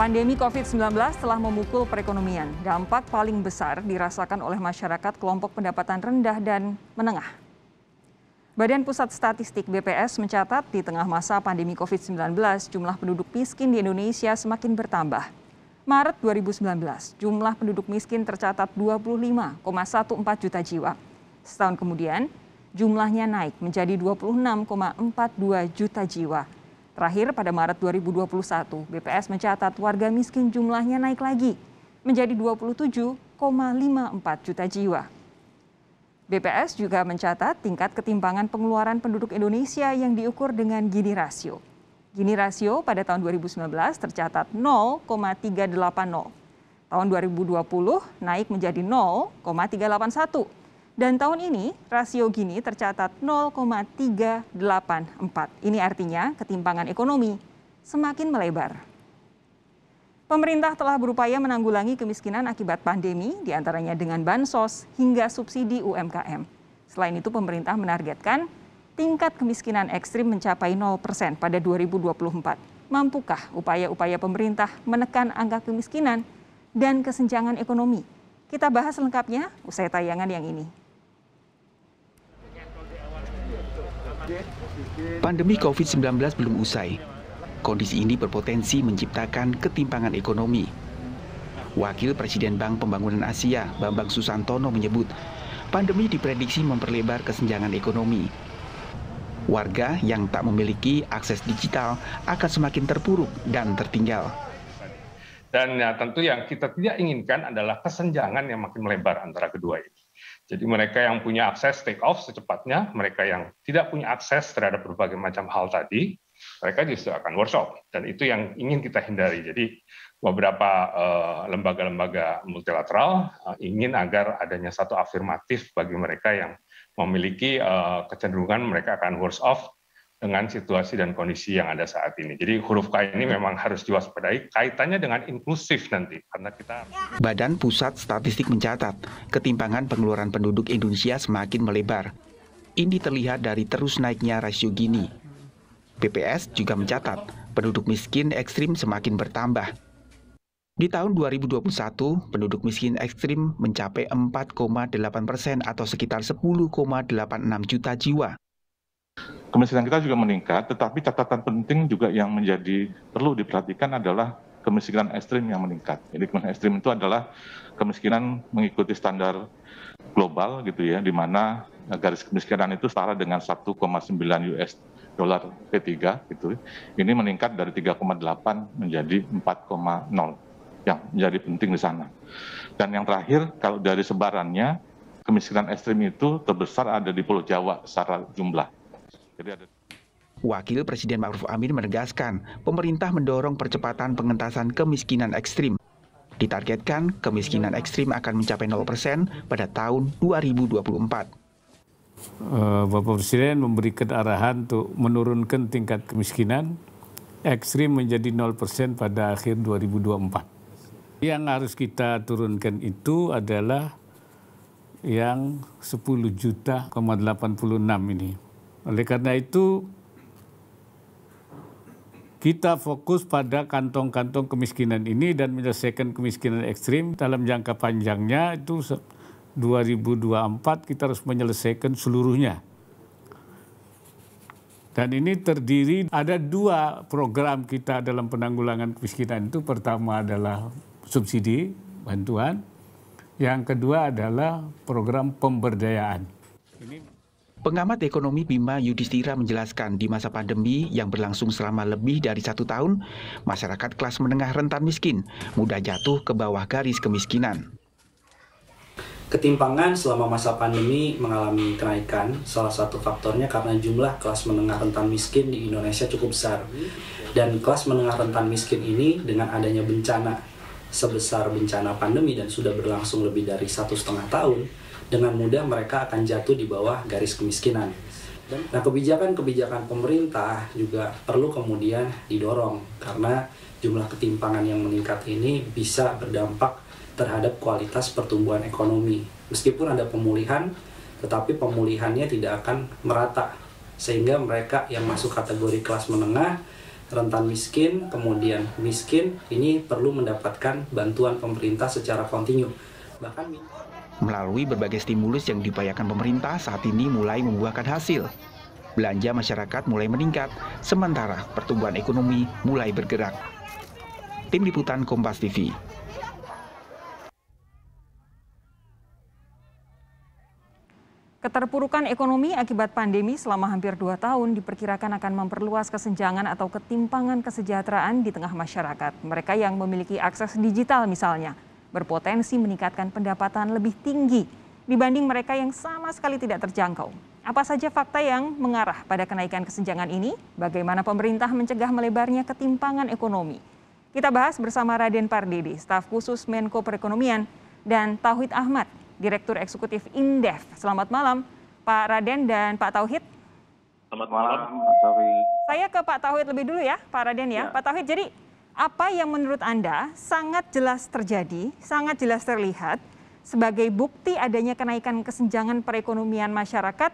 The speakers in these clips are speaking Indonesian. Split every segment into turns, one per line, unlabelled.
Pandemi COVID-19 telah memukul perekonomian. Dampak paling besar dirasakan oleh masyarakat kelompok pendapatan rendah dan menengah. Badan Pusat Statistik BPS mencatat di tengah masa pandemi COVID-19, jumlah penduduk miskin di Indonesia semakin bertambah. Maret 2019, jumlah penduduk miskin tercatat 25,14 juta jiwa. Setahun kemudian, jumlahnya naik menjadi 26,42 juta jiwa. Terakhir pada Maret 2021, BPS mencatat warga miskin jumlahnya naik lagi menjadi 27,54 juta jiwa. BPS juga mencatat tingkat ketimpangan pengeluaran penduduk Indonesia yang diukur dengan Gini rasio. Gini rasio pada tahun 2019 tercatat 0,380. Tahun 2020 naik menjadi 0,381. Dan tahun ini rasio gini tercatat 0,384. Ini artinya ketimpangan ekonomi semakin melebar. Pemerintah telah berupaya menanggulangi kemiskinan akibat pandemi, diantaranya dengan bansos hingga subsidi UMKM. Selain itu, pemerintah menargetkan tingkat kemiskinan ekstrim mencapai 0 persen pada 2024. Mampukah upaya-upaya pemerintah menekan angka kemiskinan dan kesenjangan ekonomi? Kita bahas lengkapnya usai tayangan yang ini.
Pandemi COVID-19 belum usai. Kondisi ini berpotensi menciptakan ketimpangan ekonomi. Wakil Presiden Bank Pembangunan Asia, Bambang Susantono menyebut, pandemi diprediksi memperlebar kesenjangan ekonomi. Warga yang tak memiliki akses digital akan semakin terpuruk dan tertinggal.
Dan ya, tentu yang kita tidak inginkan adalah kesenjangan yang makin melebar antara kedua itu. Jadi mereka yang punya akses take off secepatnya, mereka yang tidak punya akses terhadap berbagai macam hal tadi, mereka justru akan workshop. Dan itu yang ingin kita hindari. Jadi beberapa eh, lembaga-lembaga multilateral eh, ingin agar adanya satu afirmatif bagi mereka yang memiliki eh, kecenderungan mereka akan worse off dengan situasi dan kondisi yang ada saat ini. Jadi huruf K ini iya. memang harus diwaspadai kaitannya dengan inklusif nanti karena kita
Badan Pusat Statistik mencatat ketimpangan pengeluaran penduduk Indonesia semakin melebar. Ini terlihat dari terus naiknya rasio gini. BPS juga mencatat penduduk miskin ekstrim semakin bertambah. Di tahun 2021, penduduk miskin ekstrim mencapai 4,8 persen atau sekitar 10,86 juta jiwa
kemiskinan kita juga meningkat, tetapi catatan penting juga yang menjadi perlu diperhatikan adalah kemiskinan ekstrim yang meningkat. Jadi kemiskinan ekstrim itu adalah kemiskinan mengikuti standar global gitu ya, di mana garis kemiskinan itu setara dengan 1,9 US dolar P3 gitu. Ini meningkat dari 3,8 menjadi 4,0 yang menjadi penting di sana. Dan yang terakhir kalau dari sebarannya kemiskinan ekstrim itu terbesar ada di Pulau Jawa secara jumlah
Wakil Presiden Ma'ruf Amin menegaskan, pemerintah mendorong percepatan pengentasan kemiskinan ekstrim. Ditargetkan, kemiskinan ekstrim akan mencapai 0% pada tahun 2024. Eh,
Bapak Presiden memberikan arahan untuk menurunkan tingkat kemiskinan ekstrim menjadi 0% pada akhir 2024. Yang harus kita turunkan itu adalah yang 10 juta 86 ini. Oleh karena itu, kita fokus pada kantong-kantong kemiskinan ini dan menyelesaikan kemiskinan ekstrim dalam jangka panjangnya itu 2024 kita harus menyelesaikan seluruhnya. Dan ini terdiri ada dua program kita dalam penanggulangan kemiskinan itu. Pertama adalah subsidi bantuan,
yang kedua adalah program pemberdayaan. Pengamat ekonomi Bima Yudhistira menjelaskan di masa pandemi yang berlangsung selama lebih dari satu tahun, masyarakat kelas menengah rentan miskin, mudah jatuh ke bawah garis kemiskinan.
Ketimpangan selama masa pandemi mengalami kenaikan, salah satu faktornya karena jumlah kelas menengah rentan miskin di Indonesia cukup besar. Dan kelas menengah rentan miskin ini dengan adanya bencana sebesar bencana pandemi dan sudah berlangsung lebih dari satu setengah tahun, dengan mudah mereka akan jatuh di bawah garis kemiskinan. Nah, kebijakan-kebijakan pemerintah juga perlu kemudian didorong karena jumlah ketimpangan yang meningkat ini bisa berdampak terhadap kualitas pertumbuhan ekonomi. Meskipun ada pemulihan, tetapi pemulihannya tidak akan merata sehingga mereka yang masuk kategori kelas menengah rentan miskin, kemudian miskin ini perlu mendapatkan bantuan pemerintah secara kontinu.
Bahkan melalui berbagai stimulus yang dibayarkan pemerintah saat ini mulai membuahkan hasil. Belanja masyarakat mulai meningkat, sementara pertumbuhan ekonomi mulai bergerak. Tim Liputan Kompas TV
Keterpurukan ekonomi akibat pandemi selama hampir dua tahun diperkirakan akan memperluas kesenjangan atau ketimpangan kesejahteraan di tengah masyarakat. Mereka yang memiliki akses digital misalnya – berpotensi meningkatkan pendapatan lebih tinggi dibanding mereka yang sama sekali tidak terjangkau. Apa saja fakta yang mengarah pada kenaikan kesenjangan ini? Bagaimana pemerintah mencegah melebarnya ketimpangan ekonomi? Kita bahas bersama Raden Pardede, staf khusus Menko Perekonomian, dan Tauhid Ahmad, Direktur Eksekutif Indef. Selamat malam, Pak Raden dan Pak Tauhid.
Selamat malam, Pak
Tauhid. Saya ke Pak Tauhid lebih dulu ya, Pak Raden ya. ya. Pak Tauhid, jadi apa yang menurut Anda sangat jelas terjadi, sangat jelas terlihat sebagai bukti adanya kenaikan kesenjangan perekonomian masyarakat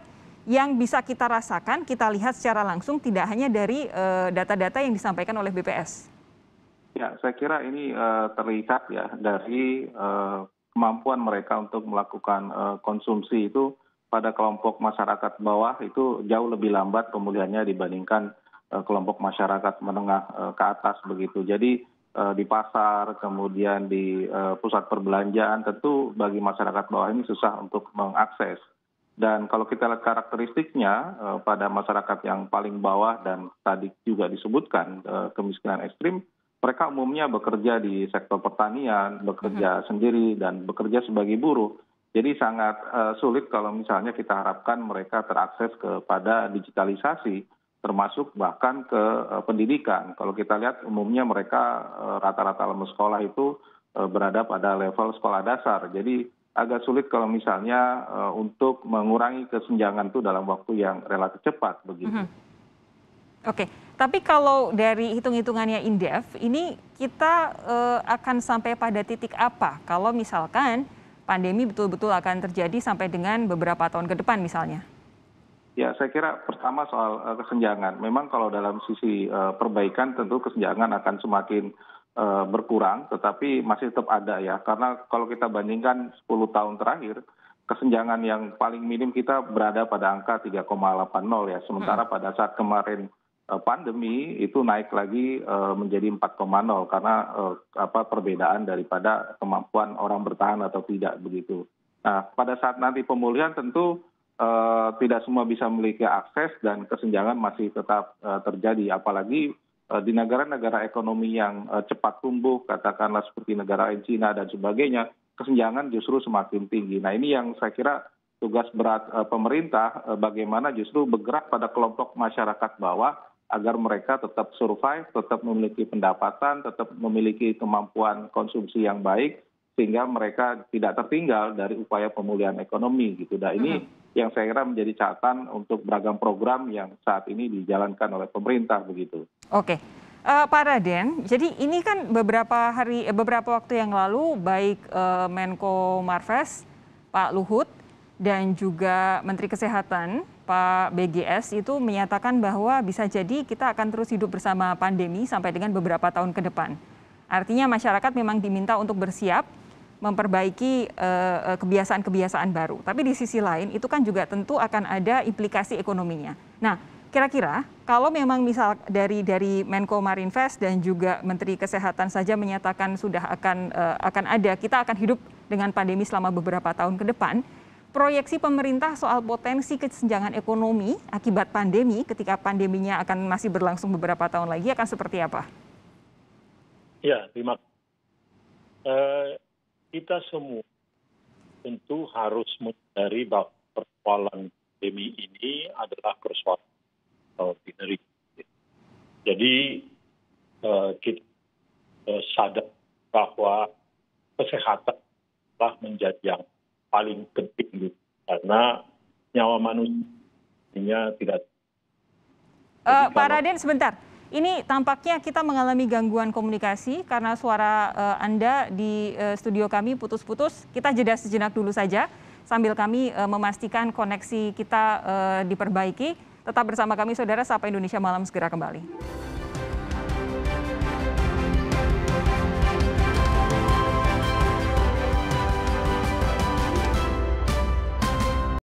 yang bisa kita rasakan, kita lihat secara langsung tidak hanya dari eh, data-data uh, yang disampaikan oleh BPS?
Ya, saya kira ini uh, terlihat ya dari uh, kemampuan mereka untuk melakukan uh, konsumsi itu pada kelompok masyarakat bawah itu jauh lebih lambat pemulihannya dibandingkan Eh, kelompok masyarakat menengah eh, ke atas begitu. Jadi eh, di pasar, kemudian di pusat perbelanjaan tentu bagi masyarakat bawah ini susah untuk mengakses. Dan kalau kita lihat karakteristiknya pada masyarakat yang paling bawah dan tadi juga disebutkan kemiskinan ekstrim, mereka umumnya bekerja di sektor pertanian, bekerja hmm. sendiri dan bekerja sebagai buruh. Jadi sangat sulit kalau misalnya kita harapkan mereka terakses kepada digitalisasi termasuk bahkan ke eh, pendidikan. Kalau kita lihat umumnya mereka eh, rata-rata lama sekolah itu eh, berada pada level sekolah dasar. Jadi agak sulit kalau misalnya untuk mengurangi kesenjangan itu dalam waktu yang relatif cepat begitu. Mm -hmm.
Oke, tapi kalau dari hitung-hitungannya Indef, ini kita uh, akan sampai pada titik apa kalau misalkan pandemi betul-betul akan terjadi sampai dengan beberapa tahun ke depan misalnya?
Ya, saya kira pertama soal uh, kesenjangan. Memang kalau dalam sisi uh, perbaikan tentu kesenjangan akan semakin uh, berkurang, tetapi masih tetap ada ya. Karena kalau kita bandingkan 10 tahun terakhir, kesenjangan yang paling minim kita berada pada angka 3,80 ya. Sementara hmm. pada saat kemarin uh, pandemi itu naik lagi uh, menjadi 4,0 karena uh, apa perbedaan daripada kemampuan orang bertahan atau tidak begitu. Nah, pada saat nanti pemulihan tentu uh, Eh, tidak semua bisa memiliki akses dan kesenjangan masih tetap eh, terjadi apalagi eh, di negara-negara ekonomi yang cepat tumbuh katakanlah seperti negara China dan sebagainya kesenjangan justru semakin tinggi. Nah ini yang saya kira tugas berat pemerintah bagaimana justru bergerak pada kelompok masyarakat bawah agar mereka tetap survive, tetap memiliki pendapatan, tetap memiliki kemampuan konsumsi yang baik sehingga mereka tidak tertinggal dari upaya pemulihan ekonomi gitu. Nah ini mm -hmm yang saya kira menjadi catatan untuk beragam program yang saat ini dijalankan oleh pemerintah begitu.
Oke. Uh, Pak Raden, jadi ini kan beberapa hari, eh, beberapa waktu yang lalu baik uh, Menko Marves, Pak Luhut, dan juga Menteri Kesehatan Pak BGS itu menyatakan bahwa bisa jadi kita akan terus hidup bersama pandemi sampai dengan beberapa tahun ke depan. Artinya masyarakat memang diminta untuk bersiap memperbaiki eh, eh, kebiasaan-kebiasaan baru. Tapi di sisi lain itu kan juga tentu akan ada implikasi ekonominya. Nah, kira-kira kalau memang misal dari dari Menko Marinvest dan juga Menteri Kesehatan saja menyatakan sudah akan eh, akan ada kita akan hidup dengan pandemi selama beberapa tahun ke depan, proyeksi pemerintah soal potensi kesenjangan ekonomi akibat pandemi ketika pandeminya akan masih berlangsung beberapa tahun lagi akan seperti apa?
Ya, terima kasih. Uh kita semua tentu harus mencari bahwa persoalan pandemi ini adalah persoalan ordinary. Eh, Jadi eh, kita eh, sadar bahwa kesehatan telah menjadi yang paling penting karena nyawa manusia tidak.
Uh, Pak Raden sebentar. Ini tampaknya kita mengalami gangguan komunikasi karena suara uh, Anda di uh, studio kami putus-putus. Kita jeda sejenak dulu saja sambil kami uh, memastikan koneksi kita uh, diperbaiki. Tetap bersama kami Saudara Sapa Indonesia Malam segera kembali.